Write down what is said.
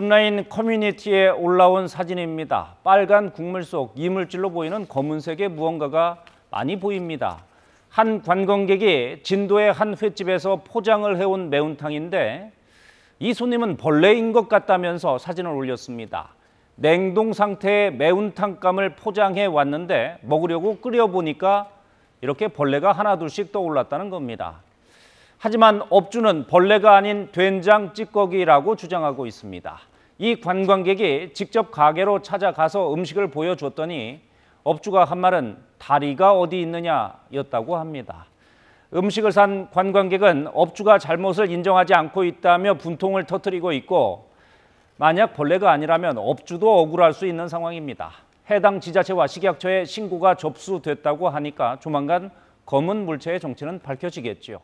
온라인 커뮤니티에 올라온 사진입니다. 빨간 국물 속 이물질로 보이는 검은색의 무언가가 많이 보입니다. 한 관광객이 진도의 한 횟집에서 포장을 해온 매운탕인데 이 손님은 벌레인 것 같다면서 사진을 올렸습니다. 냉동 상태의 매운탕감을 포장해 왔는데 먹으려고 끓여보니까 이렇게 벌레가 하나둘씩 떠올랐다는 겁니다. 하지만 업주는 벌레가 아닌 된장 찌꺼기라고 주장하고 있습니다. 이 관광객이 직접 가게로 찾아가서 음식을 보여줬더니 업주가 한 말은 다리가 어디 있느냐였다고 합니다. 음식을 산 관광객은 업주가 잘못을 인정하지 않고 있다며 분통을 터뜨리고 있고 만약 벌레가 아니라면 업주도 억울할 수 있는 상황입니다. 해당 지자체와 식약처에 신고가 접수됐다고 하니까 조만간 검은 물체의 정체는 밝혀지겠지요.